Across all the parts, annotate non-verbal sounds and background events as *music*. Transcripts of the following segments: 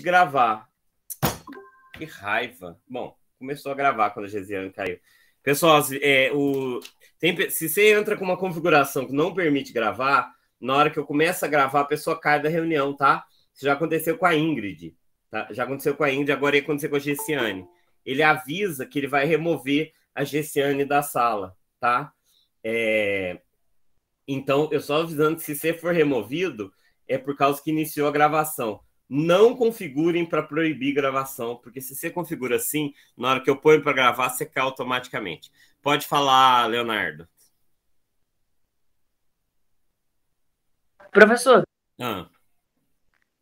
gente gravar. Que raiva. Bom, começou a gravar quando a Gesiane caiu. Pessoal, é, o, tem, se você entra com uma configuração que não permite gravar, na hora que eu começo a gravar, a pessoa cai da reunião, tá? Isso já aconteceu com a Ingrid. Tá? Já aconteceu com a Ingrid, agora ia acontecer com a Gessiane. Ele avisa que ele vai remover a Gessiane da sala, tá? É... Então, eu só avisando que se você for removido, é por causa que iniciou a gravação não configurem para proibir gravação, porque se você configura assim, na hora que eu ponho para gravar, você cai automaticamente. Pode falar, Leonardo. Professor. Ah.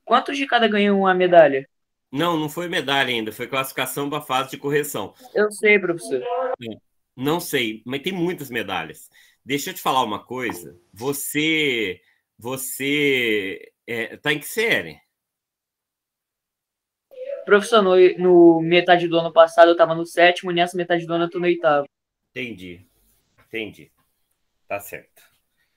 Quantos de cada ganhou uma medalha? Não, não foi medalha ainda, foi classificação para a fase de correção. Eu sei, professor. É, não sei, mas tem muitas medalhas. Deixa eu te falar uma coisa. Você, você, é, tá em que série? profissional no metade do ano passado eu estava no sétimo, nessa metade do ano eu tô no oitavo. Entendi. Entendi. Tá certo.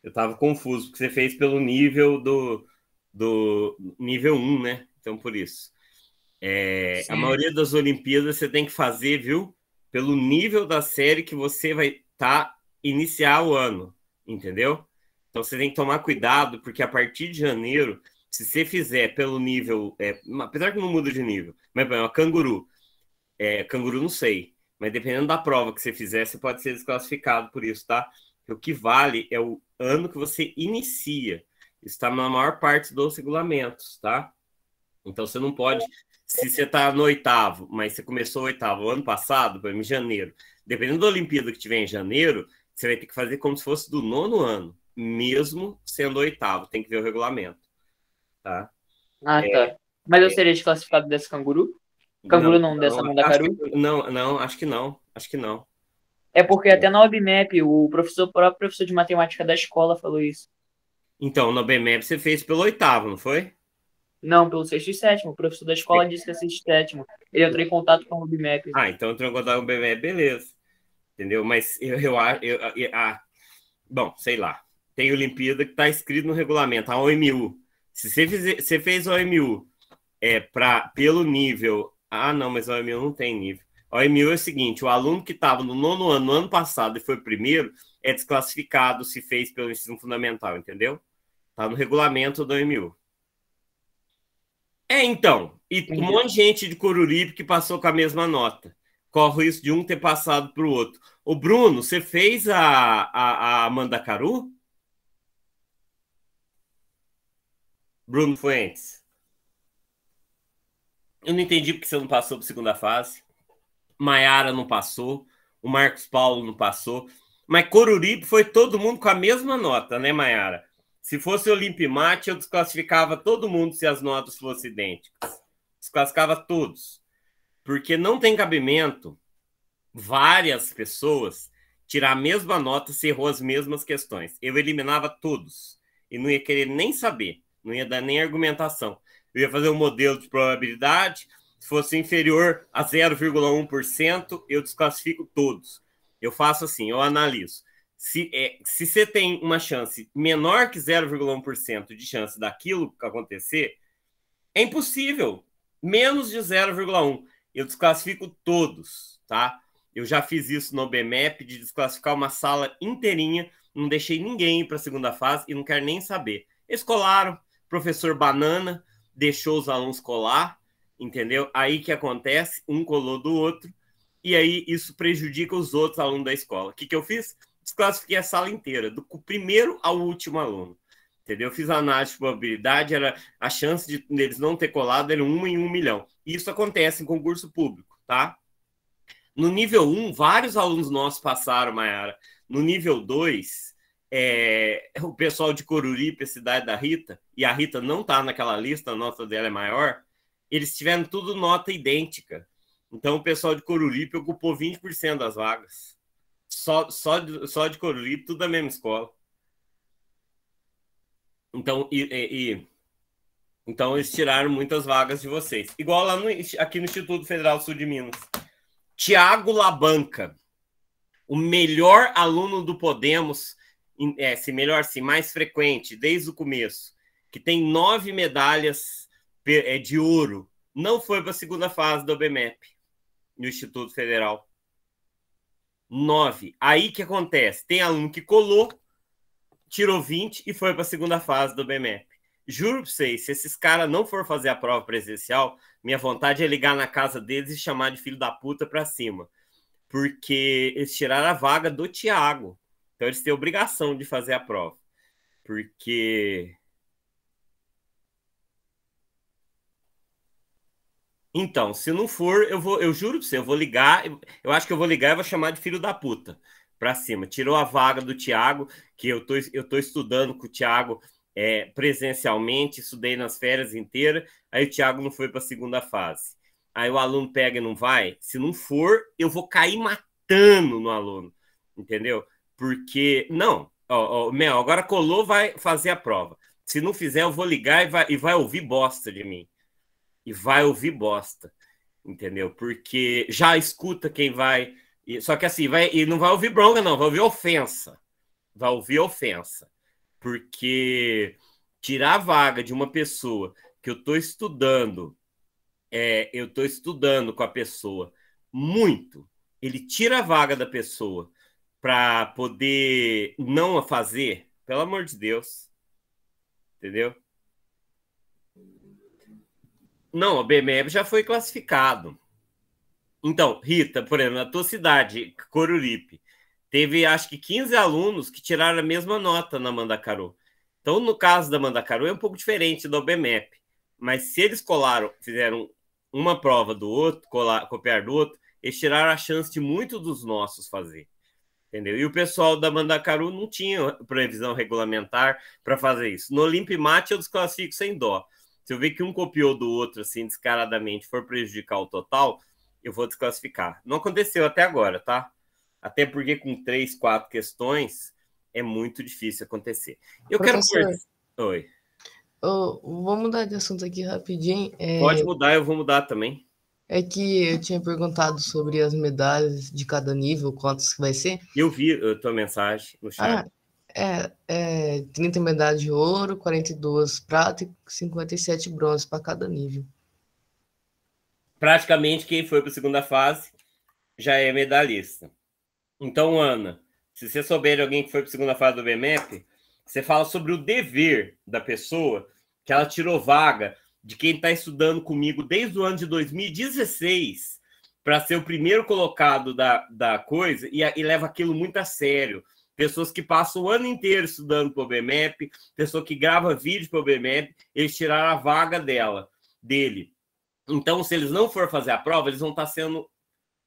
Eu estava confuso, porque você fez pelo nível do, do nível 1, né? Então, por isso. É, a maioria das Olimpíadas você tem que fazer, viu? Pelo nível da série que você vai estar tá, iniciar o ano, entendeu? Então você tem que tomar cuidado, porque a partir de janeiro, se você fizer pelo nível. É, apesar que não muda de nível, mas bem, ó, canguru. É, canguru não sei. Mas dependendo da prova que você fizer, você pode ser desclassificado por isso, tá? O que vale é o ano que você inicia. Está na maior parte dos regulamentos, tá? Então você não pode. Se você está no oitavo, mas você começou o oitavo ano passado, por em janeiro. Dependendo da Olimpíada que tiver em janeiro, você vai ter que fazer como se fosse do nono ano, mesmo sendo oitavo. Tem que ver o regulamento, tá? Ah, tá. É, mas eu é. seria desclassificado desse canguru? Canguru não, não dessa da Caru? não, não, acho que não. Acho que não. É porque até na OBMAP, o professor, o próprio professor de matemática da escola falou isso. Então, na OBMAP você fez pelo oitavo, não foi? Não, pelo sexto e sétimo. O professor da escola disse que é sexto e sétimo. Ele entrou em contato com o OBMAP. Ah, então entrou em contato com o OBMAP, beleza. Entendeu? Mas eu, eu, eu, eu ah, bom, sei lá. Tem Olimpíada que está escrito no regulamento, a OMU. Se você, fizer, você fez a OMU é para pelo nível. Ah, não, mas a OMU não tem nível. A OMU é o seguinte: o aluno que estava no nono ano no ano passado e foi primeiro é desclassificado se fez pelo ensino fundamental, entendeu? Tá no regulamento da OMU. É, então. E um monte de gente de Coruripe que passou com a mesma nota. Corre isso de um ter passado para o outro. O Bruno, você fez a, a, a Mandacaru? Bruno Fuentes. Eu não entendi porque você não passou para segunda fase. Maiara não passou. O Marcos Paulo não passou. Mas Coruripe foi todo mundo com a mesma nota, né, Maiara? Se fosse Olimpimate, eu desclassificava todo mundo se as notas fossem idênticas. Desclassificava todos. Porque não tem cabimento várias pessoas tirar a mesma nota se errou as mesmas questões. Eu eliminava todos. E não ia querer nem saber. Não ia dar nem argumentação eu ia fazer um modelo de probabilidade, se fosse inferior a 0,1%, eu desclassifico todos. Eu faço assim, eu analiso. Se, é, se você tem uma chance menor que 0,1% de chance daquilo acontecer, é impossível. Menos de 0,1. Eu desclassifico todos, tá? Eu já fiz isso no BMAP, de desclassificar uma sala inteirinha, não deixei ninguém ir para a segunda fase e não quero nem saber. Escolaram professor banana, deixou os alunos colar, entendeu? Aí que acontece, um colou do outro, e aí isso prejudica os outros alunos da escola. O que, que eu fiz? Desclassifiquei a sala inteira, do primeiro ao último aluno. Entendeu? Eu fiz a análise de probabilidade, era a chance de eles não ter colado era uma em um milhão. Isso acontece em concurso público, tá? No nível 1, vários alunos nossos passaram, Mayara. No nível 2, é, o pessoal de Coruripe, cidade da Rita, e a Rita não está naquela lista, a nota dela é maior, eles tiveram tudo nota idêntica. Então o pessoal de Coruripe ocupou 20% das vagas. Só, só, de, só de Coruripe, tudo da mesma escola. Então, e, e, e, então eles tiraram muitas vagas de vocês. Igual lá no, aqui no Instituto Federal do Sul de Minas. Tiago Labanca, o melhor aluno do Podemos é, se melhor, se mais frequente, desde o começo, que tem nove medalhas é, de ouro, não foi para a segunda fase do OBMEP, no Instituto Federal. Nove. Aí que acontece? Tem aluno que colou, tirou 20 e foi para a segunda fase do OBMEP. Juro para vocês, se esses caras não for fazer a prova presencial, minha vontade é ligar na casa deles e chamar de filho da puta para cima. Porque eles tiraram a vaga do Tiago. Então eles têm obrigação de fazer a prova. Porque. Então, se não for, eu vou, eu juro pra você, eu vou ligar, eu acho que eu vou ligar e vou chamar de filho da puta pra cima. Tirou a vaga do Thiago, que eu tô, eu tô estudando com o Thiago é, presencialmente, estudei nas férias inteiras, aí o Thiago não foi pra segunda fase. Aí o aluno pega e não vai. Se não for, eu vou cair matando no aluno, entendeu? Porque, não, ó, Mel, agora colou, vai fazer a prova. Se não fizer, eu vou ligar e vai, e vai ouvir bosta de mim. E vai ouvir bosta, entendeu? Porque já escuta quem vai. E, só que assim, vai, e não vai ouvir bronca, não, vai ouvir ofensa. Vai ouvir ofensa. Porque tirar a vaga de uma pessoa que eu estou estudando, é, eu estou estudando com a pessoa muito, ele tira a vaga da pessoa para poder não a fazer, pelo amor de Deus. Entendeu? Não, o BMEP já foi classificado. Então, Rita, por exemplo, na tua cidade, Coruripe, teve acho que 15 alunos que tiraram a mesma nota na Mandacaru. Então, no caso da Mandacaru, é um pouco diferente do BMEP. Mas se eles colaram, fizeram uma prova do outro, colar, copiar do outro, eles tiraram a chance de muitos dos nossos fazer entendeu? E o pessoal da Mandacaru não tinha previsão regulamentar para fazer isso. No Olimp Mate eu desclassifico sem dó. Se eu ver que um copiou do outro assim descaradamente for prejudicar o total, eu vou desclassificar. Não aconteceu até agora, tá? Até porque com três, quatro questões é muito difícil acontecer. Eu Professor, quero Oi. Oh, vou mudar de assunto aqui rapidinho. É... Pode mudar, eu vou mudar também. É que eu tinha perguntado sobre as medalhas de cada nível, quantas que vai ser. Eu vi a tua mensagem no chat. Ah, é, é 30 medalhas de ouro, 42 prata e 57 bronze para cada nível. Praticamente quem foi para a segunda fase já é medalhista. Então, Ana, se você souber de alguém que foi para a segunda fase do BMEP, você fala sobre o dever da pessoa que ela tirou vaga de quem está estudando comigo desde o ano de 2016 para ser o primeiro colocado da, da coisa e, e leva aquilo muito a sério. Pessoas que passam o ano inteiro estudando para o BMEP pessoa que grava vídeo para o BMEP eles tiraram a vaga dela, dele. Então, se eles não for fazer a prova, eles vão estar tá sendo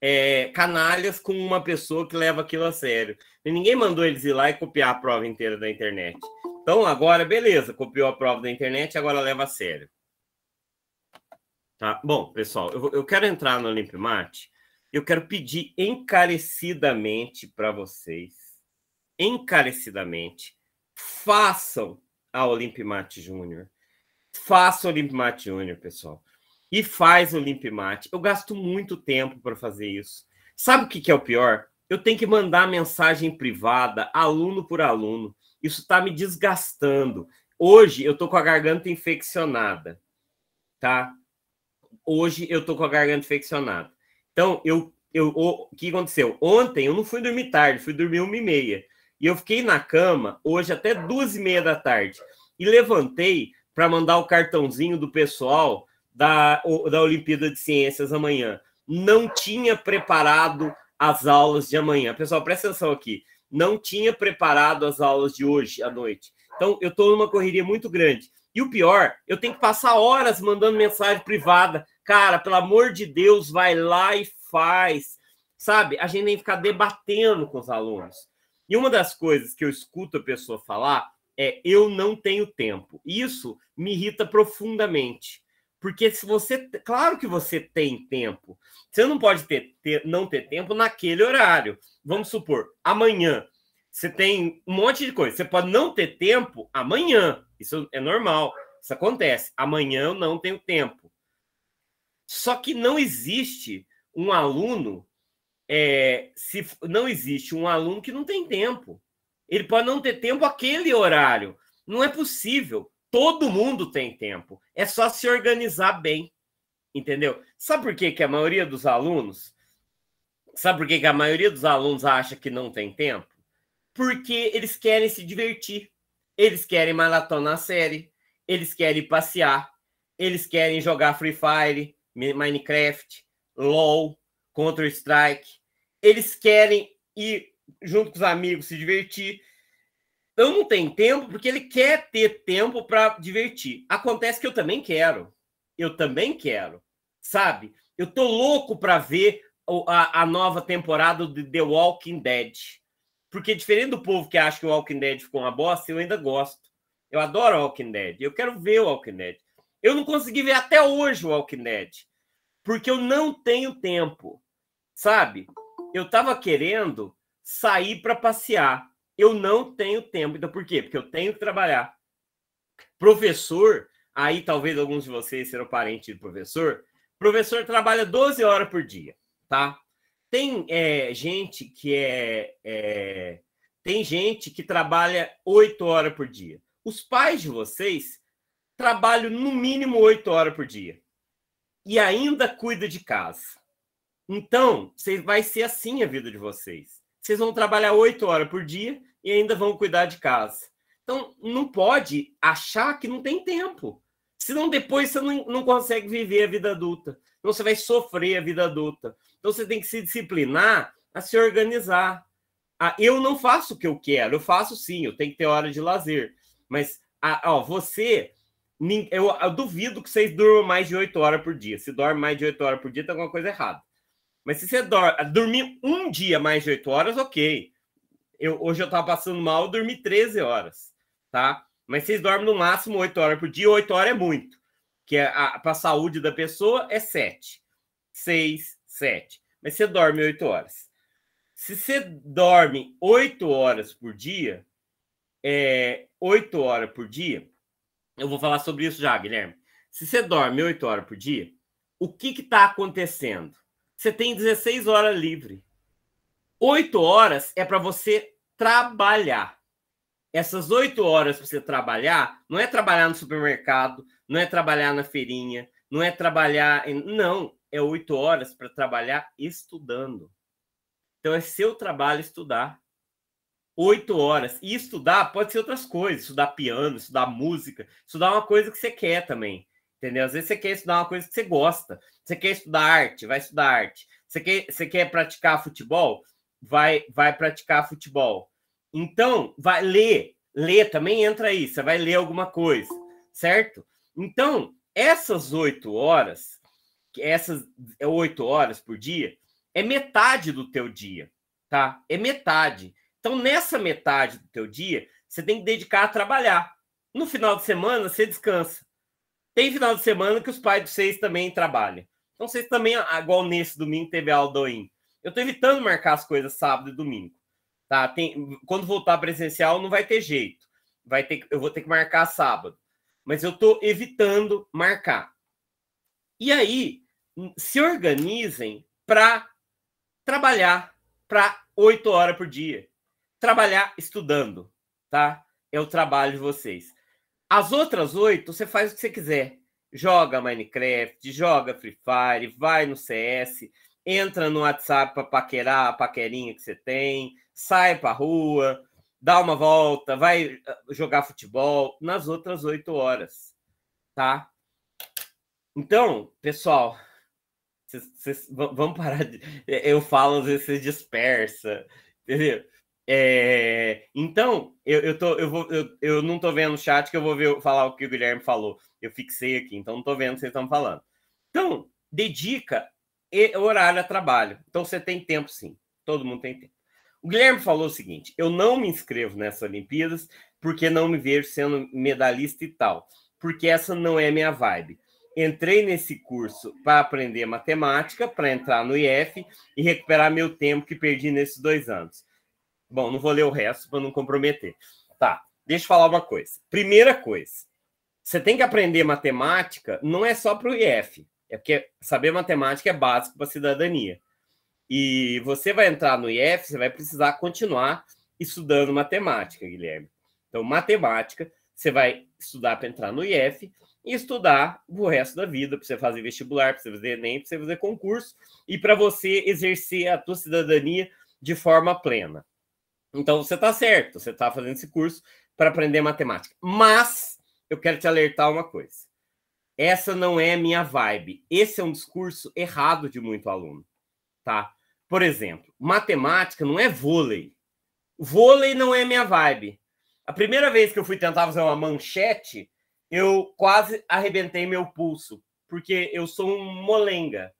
é, canalhas com uma pessoa que leva aquilo a sério. E ninguém mandou eles ir lá e copiar a prova inteira da internet. Então, agora, beleza, copiou a prova da internet, agora leva a sério. Tá? Bom, pessoal, eu, eu quero entrar no Limpmart. Eu quero pedir encarecidamente para vocês, encarecidamente, façam a Olimpimate Júnior. façam a Olimpimate Júnior, pessoal. E faz o Olimpimate. Eu gasto muito tempo para fazer isso. Sabe o que, que é o pior? Eu tenho que mandar mensagem privada, aluno por aluno. Isso está me desgastando. Hoje eu estou com a garganta infeccionada, tá? hoje eu tô com a garganta infeccionada. Então, eu, eu, o que aconteceu? Ontem eu não fui dormir tarde, fui dormir uma e meia. E eu fiquei na cama hoje até duas e meia da tarde. E levantei para mandar o cartãozinho do pessoal da, da Olimpíada de Ciências amanhã. Não tinha preparado as aulas de amanhã. Pessoal, presta atenção aqui. Não tinha preparado as aulas de hoje à noite. Então, eu estou numa correria muito grande. E o pior, eu tenho que passar horas mandando mensagem privada Cara, pelo amor de Deus, vai lá e faz. Sabe? A gente tem que ficar debatendo com os alunos. E uma das coisas que eu escuto a pessoa falar é: eu não tenho tempo. Isso me irrita profundamente. Porque se você. Claro que você tem tempo. Você não pode ter, ter, não ter tempo naquele horário. Vamos supor, amanhã. Você tem um monte de coisa. Você pode não ter tempo amanhã. Isso é normal. Isso acontece. Amanhã eu não tenho tempo. Só que não existe um aluno é, se não existe um aluno que não tem tempo. Ele pode não ter tempo aquele horário. Não é possível. Todo mundo tem tempo. É só se organizar bem. Entendeu? Sabe por que, que a maioria dos alunos. Sabe por que, que a maioria dos alunos acha que não tem tempo? Porque eles querem se divertir. Eles querem maratonar a série. Eles querem passear. Eles querem jogar Free Fire. Minecraft, LoL, Counter-Strike. Eles querem ir junto com os amigos se divertir. Então não tem tempo porque ele quer ter tempo para divertir. Acontece que eu também quero. Eu também quero, sabe? Eu tô louco para ver a, a, nova temporada de The Walking Dead. Porque diferente do povo que acha que o Walking Dead ficou uma bosta, eu ainda gosto. Eu adoro Walking Dead. Eu quero ver o Walking Dead. Eu não consegui ver até hoje o Walking Dead, porque eu não tenho tempo, sabe? Eu tava querendo sair para passear. Eu não tenho tempo. Então, por quê? Porque eu tenho que trabalhar. Professor, aí talvez alguns de vocês serão parentes de professor. Professor trabalha 12 horas por dia, tá? Tem é, gente que é, é. Tem gente que trabalha 8 horas por dia. Os pais de vocês trabalho no mínimo oito horas por dia e ainda cuida de casa. Então, vai ser assim a vida de vocês. Vocês vão trabalhar oito horas por dia e ainda vão cuidar de casa. Então, não pode achar que não tem tempo. Senão, depois você não, não consegue viver a vida adulta. Então, você vai sofrer a vida adulta. Então, você tem que se disciplinar a se organizar. Ah, eu não faço o que eu quero, eu faço sim, eu tenho que ter hora de lazer. Mas ah, ó, você eu, eu duvido que vocês durmam mais de 8 horas por dia. Se dorme mais de 8 horas por dia, tem alguma coisa errada. Mas se você dorme, dormir um dia mais de 8 horas, ok. Eu, hoje eu tava passando mal, eu dormi 13 horas, tá? Mas vocês dormem no máximo 8 horas por dia, 8 horas é muito. Que é para a saúde da pessoa é 7. 6, 7. Mas você dorme 8 horas. Se você dorme 8 horas por dia, é, 8 horas por dia, eu vou falar sobre isso já, Guilherme. Se você dorme 8 horas por dia, o que está acontecendo? Você tem 16 horas livre. 8 horas é para você trabalhar. Essas 8 horas para você trabalhar, não é trabalhar no supermercado, não é trabalhar na feirinha, não é trabalhar. Em... Não, é 8 horas para trabalhar estudando. Então é seu trabalho estudar oito horas. E estudar pode ser outras coisas, estudar piano, estudar música, estudar uma coisa que você quer também. Entendeu? Às vezes você quer estudar uma coisa que você gosta. Você quer estudar arte, vai estudar arte. Você quer, você quer praticar futebol? Vai, vai praticar futebol. Então, vai ler. Ler também entra aí. Você vai ler alguma coisa, certo? Então, essas oito horas, essas oito horas por dia, é metade do teu dia, tá? É metade. Então, nessa metade do teu dia, você tem que dedicar a trabalhar. No final de semana, você descansa. Tem final de semana que os pais de vocês também trabalham. Então, vocês também, ah, igual nesse domingo, teve Aldoim. Eu estou evitando marcar as coisas sábado e domingo. Tá? Tem, quando voltar presencial, não vai ter jeito. Vai ter, eu vou ter que marcar sábado. Mas eu estou evitando marcar. E aí, hum, se organizem para trabalhar para oito horas por dia trabalhar estudando, tá? É o trabalho de vocês. As outras oito, você faz o que você quiser. Joga Minecraft, joga Free Fire, vai no CS, entra no WhatsApp para paquerar a paquerinha que você tem, sai para rua, dá uma volta, vai ah, jogar futebol nas outras oito horas, tá? Então, pessoal, vocês, vocês, vamos parar de. Eu falo, às vezes você dispersa, entendeu? É, então, eu, eu, tô, eu, vou, eu, eu não estou vendo o chat que eu vou ver, falar o que o Guilherme falou. Eu fixei aqui, então não estou vendo o que vocês estão falando. Então, dedica horário a trabalho. Então você tem tempo sim. Todo mundo tem tempo. O Guilherme falou o seguinte: eu não me inscrevo nessas Olimpíadas porque não me vejo sendo medalhista e tal, porque essa não é minha vibe. Entrei nesse curso para aprender matemática, para entrar no IF e recuperar meu tempo que perdi nesses dois anos. Bom, não vou ler o resto para não comprometer. Tá, deixa eu falar uma coisa. Primeira coisa, você tem que aprender matemática, não é só para o IF, é porque saber matemática é básico para a cidadania. E você vai entrar no IF, você vai precisar continuar estudando matemática, Guilherme. Então, matemática, você vai estudar para entrar no IF e estudar o resto da vida, para você fazer vestibular, para você fazer Enem, para você fazer concurso e para você exercer a tua cidadania de forma plena. Então você está certo, você está fazendo esse curso para aprender matemática. Mas eu quero te alertar uma coisa. Essa não é minha vibe. Esse é um discurso errado de muito aluno, tá? Por exemplo, matemática não é vôlei. Vôlei não é minha vibe. A primeira vez que eu fui tentar fazer uma manchete, eu quase arrebentei meu pulso, porque eu sou um molenga,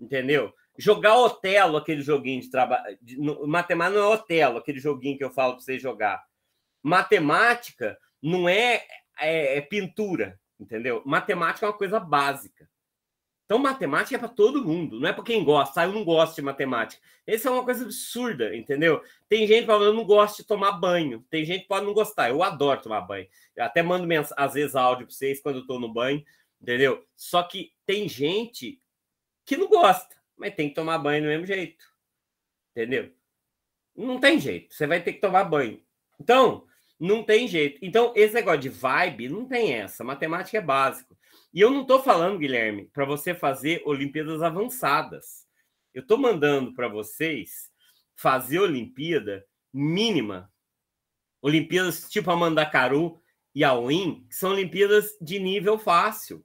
entendeu? Jogar Otelo, aquele joguinho de trabalho. Matemática não é Otelo, aquele joguinho que eu falo para você jogar. Matemática não é, é, é pintura, entendeu? Matemática é uma coisa básica. Então, matemática é para todo mundo, não é para quem gosta. Ah, eu não gosto de matemática. Essa é uma coisa absurda, entendeu? Tem gente fala, eu não gosto de tomar banho. Tem gente que pode não gostar. Eu adoro tomar banho. Eu até mando às vezes áudio para vocês quando eu estou no banho, entendeu? Só que tem gente que não gosta mas tem que tomar banho do mesmo jeito. Entendeu? Não tem jeito, você vai ter que tomar banho. Então, não tem jeito. Então, esse negócio de vibe não tem essa. Matemática é básico. E eu não estou falando, Guilherme, para você fazer Olimpíadas avançadas. Eu estou mandando para vocês fazer Olimpíada mínima. Olimpíadas tipo a Mandacaru e a UIN, que são Olimpíadas de nível fácil.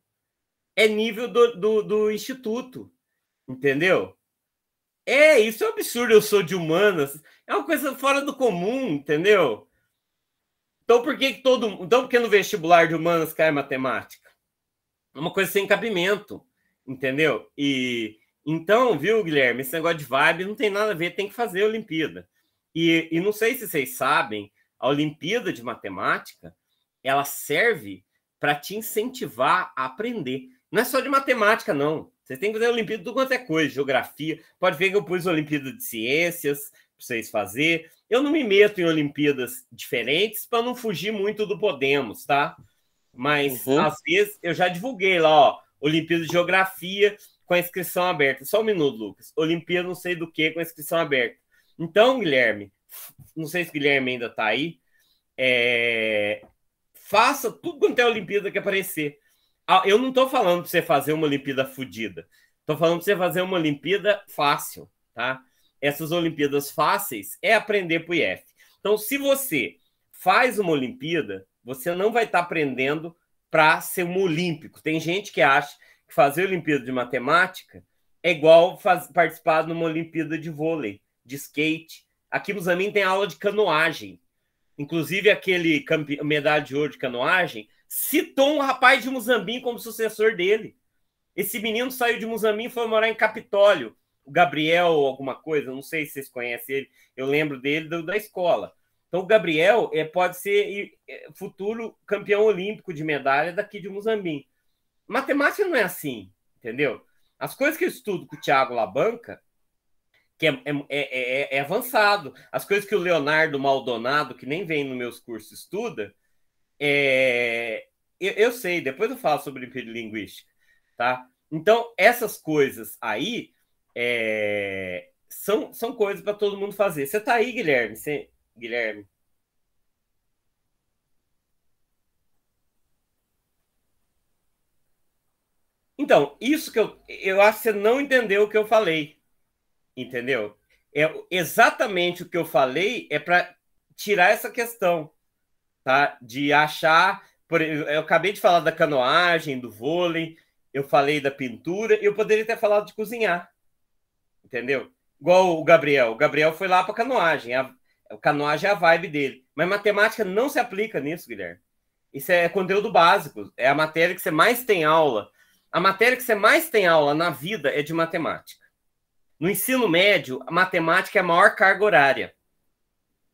É nível do, do, do instituto. Entendeu? É, isso é um absurdo, eu sou de humanas. É uma coisa fora do comum, entendeu? Então por que, que todo Então por que no vestibular de humanas cai matemática? É uma coisa sem cabimento, entendeu? E então, viu, Guilherme, esse negócio de vibe não tem nada a ver, tem que fazer a Olimpíada. E, e não sei se vocês sabem, a Olimpíada de Matemática, ela serve para te incentivar a aprender. Não é só de matemática, não. Você tem que fazer a Olimpíada de qualquer é coisa, geografia. Pode ver que eu pus Olimpíada de Ciências para vocês fazer. Eu não me meto em Olimpíadas diferentes para não fugir muito do Podemos, tá? Mas uhum. às vezes eu já divulguei lá, ó, Olimpíada de Geografia com a inscrição aberta. Só um minuto, Lucas. Olimpíada não sei do que com a inscrição aberta. Então, Guilherme, não sei se Guilherme ainda está aí. É... Faça tudo quanto é Olimpíada que aparecer. Ah, eu não estou falando para você fazer uma Olimpíada fodida. Estou falando para você fazer uma Olimpíada fácil, tá? Essas Olimpíadas fáceis é aprender para o IF. Então, se você faz uma Olimpíada, você não vai estar tá aprendendo para ser um olímpico. Tem gente que acha que fazer Olimpíada de Matemática é igual faz, participar de uma Olimpíada de vôlei, de skate. Aqui no Zamin tem aula de canoagem. Inclusive, aquele medalha de ouro de canoagem citou um rapaz de Muzambim como sucessor dele. Esse menino saiu de Muzambim e foi morar em Capitólio. O Gabriel, alguma coisa, não sei se vocês conhecem ele, eu lembro dele do, da escola. Então, o Gabriel é, pode ser eh, futuro campeão olímpico de medalha daqui de Muzambim. Matemática não é assim, entendeu? As coisas que eu estudo com o Thiago Labanca, que é, é, é, é, é avançado. As coisas que o Leonardo Maldonado, que nem vem nos meus cursos, estuda, é, eu, eu, sei, depois eu falo sobre linguística, tá? Então, essas coisas aí é, são, são coisas para todo mundo fazer. Você tá aí, Guilherme? Você, Guilherme? Então, isso que eu, eu acho que você não entendeu o que eu falei, entendeu? É exatamente o que eu falei é para tirar essa questão tá? De achar. Eu acabei de falar da canoagem, do vôlei, eu falei da pintura, eu poderia ter falado de cozinhar. Entendeu? Igual o Gabriel. O Gabriel foi lá para canoagem. A, a canoagem é a vibe dele. Mas matemática não se aplica nisso, Guilherme. Isso é conteúdo básico. É a matéria que você mais tem aula. A matéria que você mais tem aula na vida é de matemática. No ensino médio, a matemática é a maior carga horária.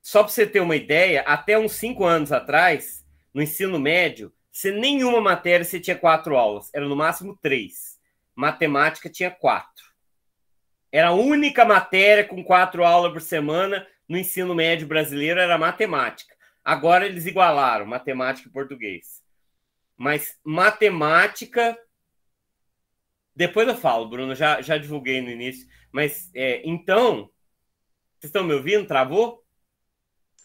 Só para você ter uma ideia, até uns cinco anos atrás, no ensino médio, se nenhuma matéria você tinha quatro aulas, era no máximo três. Matemática tinha quatro. Era a única matéria com quatro aulas por semana no ensino médio brasileiro era matemática. Agora eles igualaram matemática e português. Mas matemática. Depois eu falo, Bruno, já, já divulguei no início. Mas é, então. Vocês estão me ouvindo? Travou?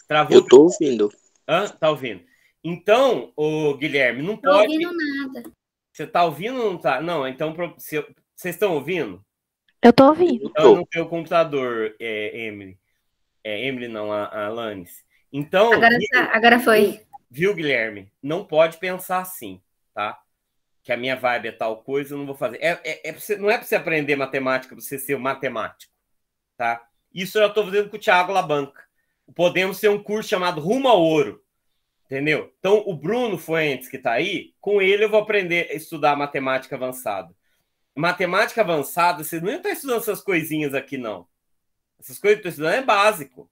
Travou. Eu Estou ouvindo. Está ouvindo. Então, o Guilherme, não tô pode. Não ouvindo nada. Você está ouvindo ou não está? Não, então vocês se... estão ouvindo? Eu estou ouvindo. Então, no teu computador, é, Emily. É, Emily não, a, a Lanes. Então. Agora, tá, agora foi. Viu, Guilherme? Não pode pensar assim, tá? Que a minha vibe é tal coisa, eu não vou fazer. É, é, é você, não é para você aprender matemática, para você ser o matemático, tá? Isso eu já estou fazendo com o Thiago Labanca podemos ter um curso chamado Rumo ao Ouro. Entendeu? Então, o Bruno Fuentes, que está aí, com ele eu vou aprender a estudar matemática avançada. Matemática avançada, você não está estudando essas coisinhas aqui, não. Essas coisas que eu estou estudando é básico.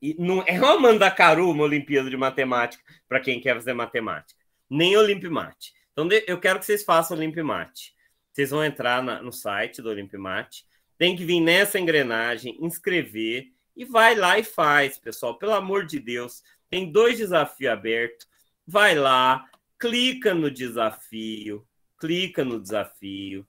E não é uma mandacaru uma Olimpíada de Matemática, para quem quer fazer matemática. Nem Olimpimate. Então, eu quero que vocês façam Olimpimate. Vocês vão entrar na, no site do Olimpimate. Tem que vir nessa engrenagem, inscrever e vai lá e faz, pessoal. Pelo amor de Deus, tem dois desafios abertos. Vai lá, clica no desafio, clica no desafio.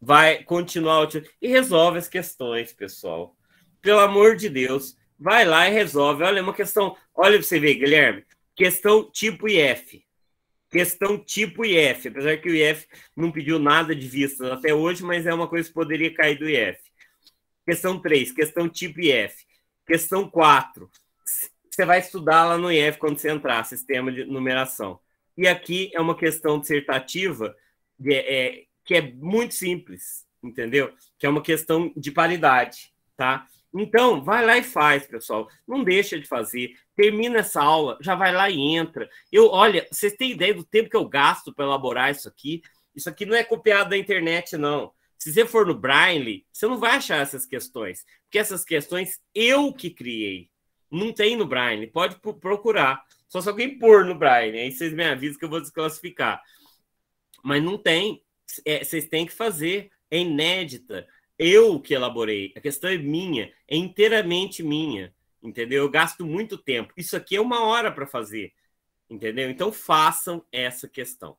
Vai continuar e resolve as questões, pessoal. Pelo amor de Deus, vai lá e resolve. Olha, é uma questão. Olha você ver, Guilherme. Questão tipo IF. Questão tipo IF. Apesar que o IF não pediu nada de vista até hoje, mas é uma coisa que poderia cair do IF Questão 3, questão tipo IF. Questão 4, você vai estudar lá no IF quando você entrar, sistema de numeração. E aqui é uma questão dissertativa é, é, que é muito simples, entendeu? Que é uma questão de paridade, tá? Então, vai lá e faz, pessoal. Não deixa de fazer. Termina essa aula, já vai lá e entra. Eu, olha, vocês têm ideia do tempo que eu gasto para elaborar isso aqui? Isso aqui não é copiado da internet, não. Se você for no Braille, você não vai achar essas questões, porque essas questões eu que criei. Não tem no Braille, pode procurar. Só se alguém pôr no Braille, aí vocês me avisam que eu vou desclassificar. Mas não tem, é, vocês têm que fazer, é inédita. Eu que elaborei, a questão é minha, é inteiramente minha, entendeu? Eu gasto muito tempo. Isso aqui é uma hora para fazer, entendeu? Então façam essa questão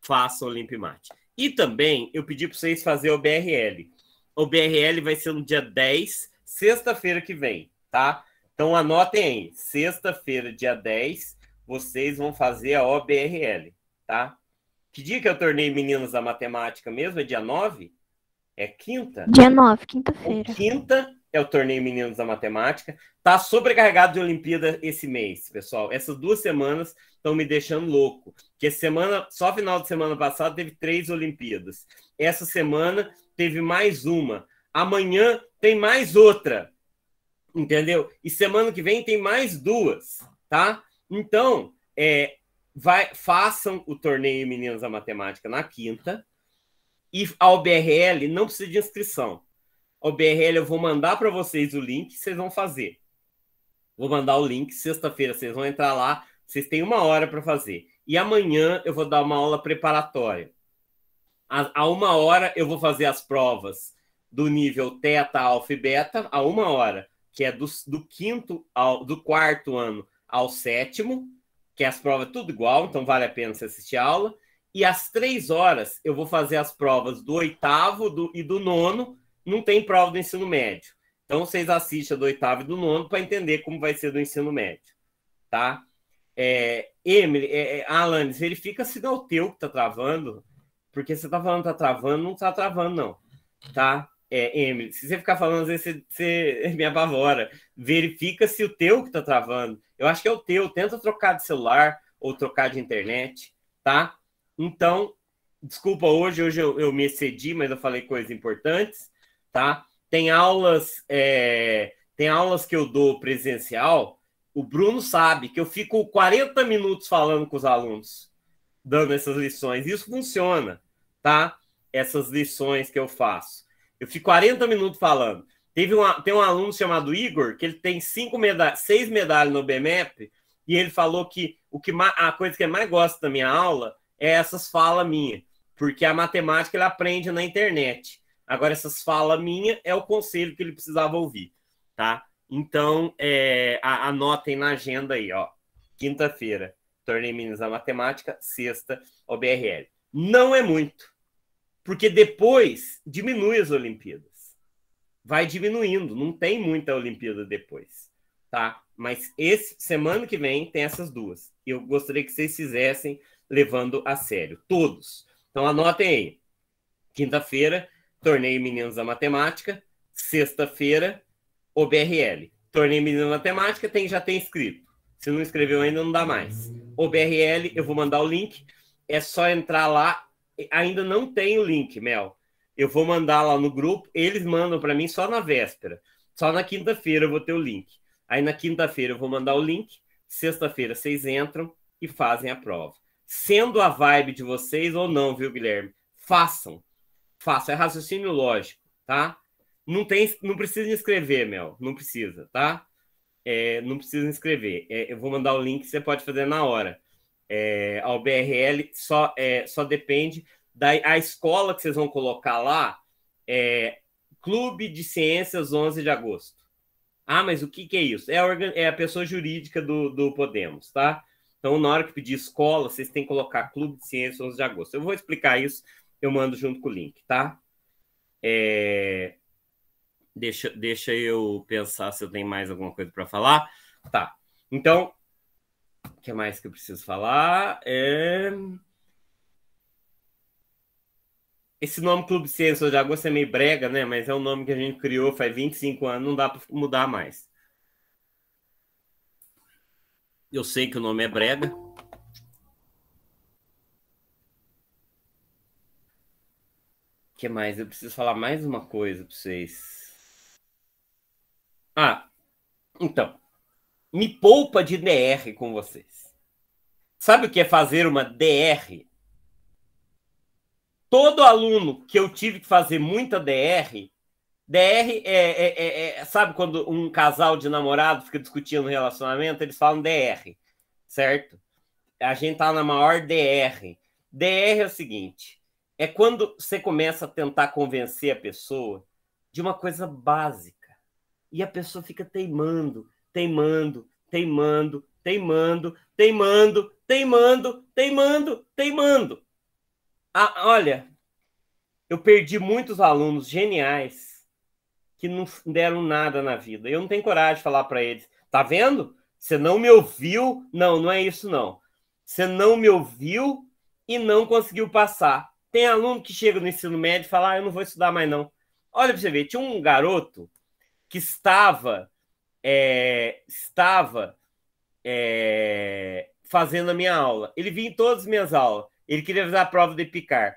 Façam o Limpimate. E também eu pedi para vocês fazer o BRL. O BRL vai ser no dia 10, sexta-feira que vem, tá? Então anotem aí, sexta-feira, dia 10, vocês vão fazer a OBRL, tá? Que dia que eu tornei meninos da matemática mesmo? É dia 9? É quinta? Dia 9, quinta-feira. Quinta, é o torneio Meninos da Matemática. Tá sobrecarregado de Olimpíada esse mês, pessoal. Essas duas semanas estão me deixando louco. Porque semana, só final de semana passada teve três Olimpíadas. Essa semana teve mais uma. Amanhã tem mais outra. Entendeu? E semana que vem tem mais duas, tá? Então, é, vai, façam o torneio Meninos da Matemática na quinta. E a OBRL não precisa de inscrição. O BRL, eu vou mandar para vocês o link, vocês vão fazer. Vou mandar o link sexta-feira, vocês vão entrar lá, vocês têm uma hora para fazer. E amanhã eu vou dar uma aula preparatória. A, a uma hora eu vou fazer as provas do nível teta, alfa e beta, a uma hora, que é do, do quinto ao do quarto ano ao sétimo, que as provas é tudo igual, então vale a pena você assistir a aula. E às três horas eu vou fazer as provas do oitavo do, e do nono, não tem prova do ensino médio. Então vocês assistem do oitavo e do nono para entender como vai ser do ensino médio, tá? É, Emily, é, é Alan, verifica se não é o teu que tá travando, porque você tá falando tá travando, não tá travando não, tá? É, Emily, se você ficar falando às vezes você, você *laughs* me apavora. Verifica se o teu que tá travando. Eu acho que é o teu. Tenta trocar de celular ou trocar de internet, tá? Então, desculpa hoje, hoje eu, eu me excedi, mas eu falei coisas importantes tá? Tem aulas, é, tem aulas que eu dou presencial. O Bruno sabe que eu fico 40 minutos falando com os alunos, dando essas lições. Isso funciona, tá? Essas lições que eu faço. Eu fico 40 minutos falando. Teve uma, tem um aluno chamado Igor, que ele tem cinco meda seis medalhas no BMEP, e ele falou que, o que a coisa que ele mais gosta da minha aula é essas falas minhas, porque a matemática ele aprende na internet. Agora, essas falas minha é o conselho que ele precisava ouvir, tá? Então, é, anotem na agenda aí, ó. Quinta-feira, tornei meninas a matemática, sexta, OBRL. Não é muito, porque depois diminui as Olimpíadas. Vai diminuindo, não tem muita Olimpíada depois, tá? Mas esse semana que vem tem essas duas. Eu gostaria que vocês fizessem levando a sério, todos. Então anotem aí. Quinta-feira, Torneio Meninos da Matemática, sexta-feira, OBRL. Torneio Meninos da Matemática tem, já tem inscrito. Se não inscreveu ainda, não dá mais. OBRL, eu vou mandar o link. É só entrar lá. Ainda não tem o link, Mel. Eu vou mandar lá no grupo. Eles mandam para mim só na véspera. Só na quinta-feira eu vou ter o link. Aí na quinta-feira eu vou mandar o link. Sexta-feira vocês entram e fazem a prova. Sendo a vibe de vocês ou não, viu, Guilherme? Façam faço, é raciocínio lógico, tá? Não tem, não precisa escrever, Mel, não precisa, tá? É, não precisa escrever. É, eu vou mandar o link, você pode fazer na hora. É, ao BRL só, é, só depende da a escola que vocês vão colocar lá. É, Clube de Ciências 11 de agosto. Ah, mas o que, que é isso? É a, é a pessoa jurídica do, do Podemos, tá? Então, na hora que pedir escola, vocês têm que colocar Clube de Ciências 11 de agosto. Eu vou explicar isso eu mando junto com o link, tá? É... Deixa, deixa eu pensar se eu tenho mais alguma coisa para falar. Tá. Então, o que mais que eu preciso falar? É... Esse nome Clube Ciência de Agosto é meio brega, né? Mas é um nome que a gente criou faz 25 anos, não dá para mudar mais. Eu sei que o nome é brega, que mais? Eu preciso falar mais uma coisa para vocês. Ah, então. Me poupa de DR com vocês. Sabe o que é fazer uma DR? Todo aluno que eu tive que fazer muita DR, DR é, é, é, é, sabe quando um casal de namorado fica discutindo relacionamento, eles falam DR, certo? A gente tá na maior DR. DR é o seguinte: é quando você começa a tentar convencer a pessoa de uma coisa básica. E a pessoa fica teimando, teimando, teimando, teimando, teimando, teimando, teimando, teimando. Ah, olha, eu perdi muitos alunos geniais que não deram nada na vida. Eu não tenho coragem de falar para eles: tá vendo? Você não me ouviu. Não, não é isso, não. Você não me ouviu e não conseguiu passar. Tem aluno que chega no ensino médio e fala: ah, eu não vou estudar mais, não. Olha para você ver, tinha um garoto que estava, é, estava é, fazendo a minha aula. Ele vinha em todas as minhas aulas. Ele queria fazer a prova de picar.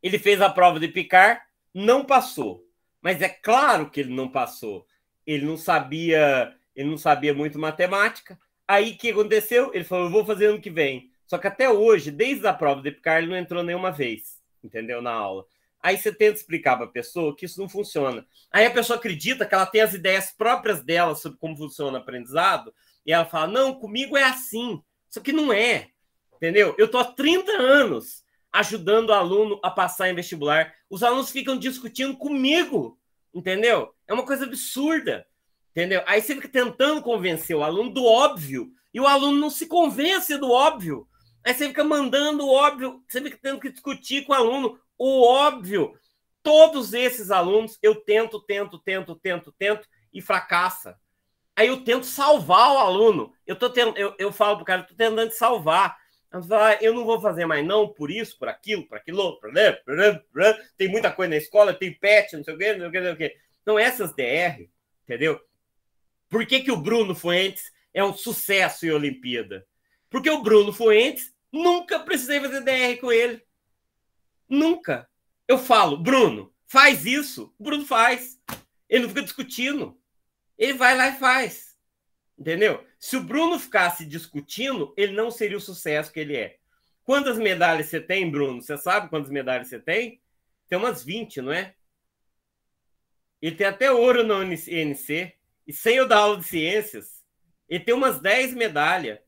Ele fez a prova de picar, não passou. Mas é claro que ele não passou. Ele não sabia, ele não sabia muito matemática. Aí o que aconteceu? Ele falou: eu vou fazer ano que vem. Só que até hoje, desde a prova do Epicar, ele não entrou nenhuma vez, entendeu? Na aula. Aí você tenta explicar para a pessoa que isso não funciona. Aí a pessoa acredita que ela tem as ideias próprias dela sobre como funciona o aprendizado, e ela fala: não, comigo é assim. Só que não é, entendeu? Eu estou há 30 anos ajudando o aluno a passar em vestibular. Os alunos ficam discutindo comigo, entendeu? É uma coisa absurda, entendeu? Aí você fica tentando convencer o aluno do óbvio, e o aluno não se convence do óbvio. Aí você fica mandando o óbvio, você fica tendo que discutir com o aluno o óbvio. Todos esses alunos eu tento, tento, tento, tento, tento e fracassa. Aí eu tento salvar o aluno. Eu, tô tendo, eu, eu falo pro cara, eu tô tentando salvar. Ah, eu não vou fazer mais não, por isso, por aquilo, por aquilo. Né? Tem muita coisa na escola, tem pet, não sei o quê, não sei o quê, não sei o quê. Então essas DR, entendeu? Por que, que o Bruno Fuentes é um sucesso em Olimpíada? Porque o Bruno Fuentes, nunca precisei fazer DR com ele. Nunca. Eu falo, Bruno, faz isso. O Bruno faz. Ele não fica discutindo. Ele vai lá e faz. Entendeu? Se o Bruno ficasse discutindo, ele não seria o sucesso que ele é. Quantas medalhas você tem, Bruno? Você sabe quantas medalhas você tem? Tem umas 20, não é? Ele tem até ouro na UNC. E sem eu dar aula de ciências, ele tem umas 10 medalhas.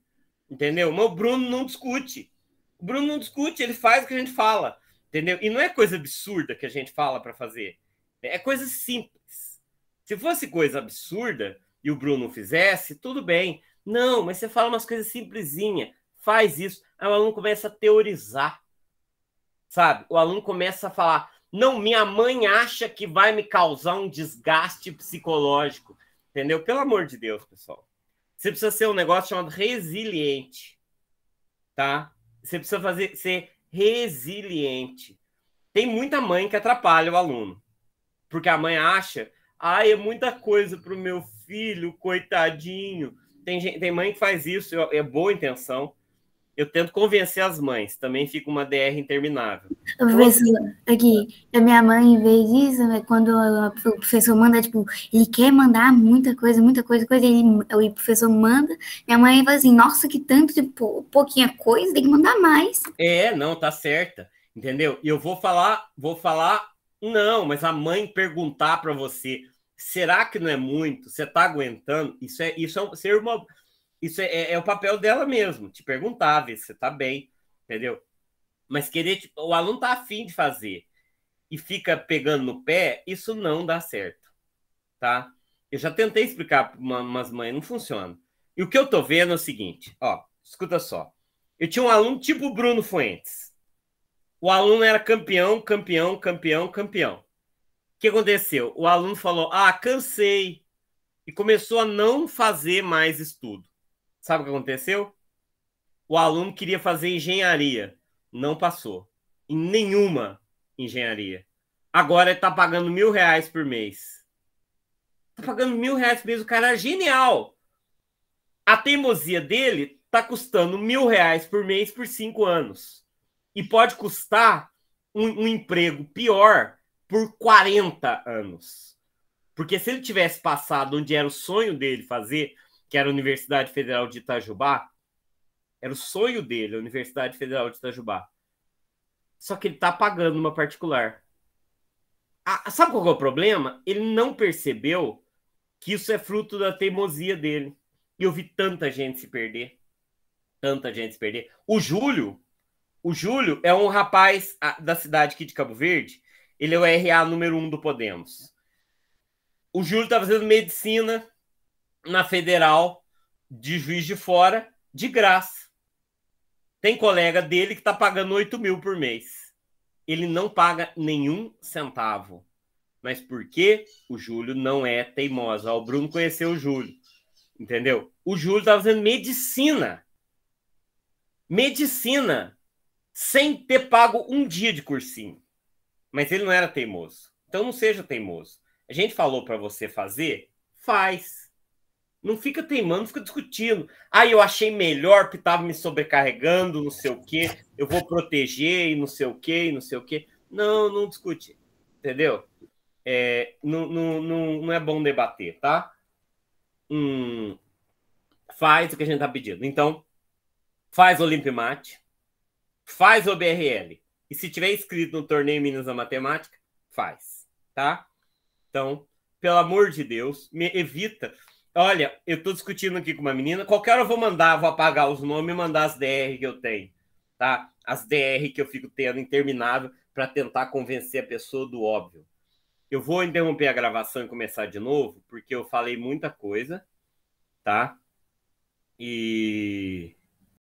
Entendeu? Mas o Bruno não discute. O Bruno não discute, ele faz o que a gente fala. Entendeu? E não é coisa absurda que a gente fala para fazer. É coisa simples. Se fosse coisa absurda e o Bruno fizesse, tudo bem. Não, mas você fala umas coisas simplesinha. Faz isso. Aí o aluno começa a teorizar. Sabe? O aluno começa a falar: não, minha mãe acha que vai me causar um desgaste psicológico. Entendeu? Pelo amor de Deus, pessoal. Você precisa ser um negócio chamado resiliente, tá? Você precisa fazer ser resiliente. Tem muita mãe que atrapalha o aluno, porque a mãe acha, ai, é muita coisa para o meu filho, coitadinho. Tem, gente, tem mãe que faz isso, é, é boa intenção, eu tento convencer as mães, também fica uma DR interminável. O professor, aqui, a minha mãe, vê isso, né, quando o professor manda, tipo, ele quer mandar muita coisa, muita coisa, coisa, ele, o professor manda, minha mãe fala assim, nossa, que tanto tipo, pouquinha coisa, tem que mandar mais. É, não, tá certa, entendeu? E eu vou falar, vou falar, não, mas a mãe perguntar para você, será que não é muito? Você tá aguentando? Isso é, isso é ser uma isso é, é, é o papel dela mesmo, te perguntar, ver se você tá bem, entendeu? Mas querer, tipo, o aluno tá afim de fazer e fica pegando no pé, isso não dá certo, tá? Eu já tentei explicar para umas mães, não funciona. E o que eu tô vendo é o seguinte, ó, escuta só. Eu tinha um aluno tipo Bruno Fuentes. O aluno era campeão, campeão, campeão, campeão. O que aconteceu? O aluno falou: "Ah, cansei" e começou a não fazer mais estudo. Sabe o que aconteceu? O aluno queria fazer engenharia, não passou. Em nenhuma engenharia. Agora ele tá pagando mil reais por mês. Tá pagando mil reais por mês. O cara é genial. A teimosia dele tá custando mil reais por mês por cinco anos. E pode custar um, um emprego pior por 40 anos. Porque se ele tivesse passado onde era o sonho dele fazer que era a Universidade Federal de Itajubá, era o sonho dele, a Universidade Federal de Itajubá. Só que ele está pagando uma particular. Ah, sabe qual é o problema? Ele não percebeu que isso é fruto da teimosia dele. E eu vi tanta gente se perder. Tanta gente se perder. O Júlio, o Júlio é um rapaz da cidade aqui de Cabo Verde. Ele é o RA número um do Podemos. O Júlio está fazendo medicina na Federal de Juiz de Fora de graça. Tem colega dele que está pagando 8 mil por mês. Ele não paga nenhum centavo. Mas por que O Júlio não é teimoso. Ó, o Bruno conheceu o Júlio. Entendeu? O Júlio estava fazendo medicina. Medicina. Sem ter pago um dia de cursinho. Mas ele não era teimoso. Então não seja teimoso. A gente falou para você fazer, faz. Não fica teimando, não fica discutindo. Ah, eu achei melhor porque estava me sobrecarregando, não sei o quê, eu vou proteger e não sei o quê, e não sei o quê. Não, não discute. Entendeu? É, não, não, não, não é bom debater, tá? Hum, faz o que a gente tá pedindo. Então, faz o faz o BRL. E se tiver inscrito no torneio Minas da Matemática, faz, tá? Então, pelo amor de Deus, me evita. Olha, eu tô discutindo aqui com uma menina. Qualquer hora eu vou mandar, vou apagar os nomes e mandar as DR que eu tenho, tá? As DR que eu fico tendo interminável para tentar convencer a pessoa do óbvio. Eu vou interromper a gravação e começar de novo, porque eu falei muita coisa, tá? E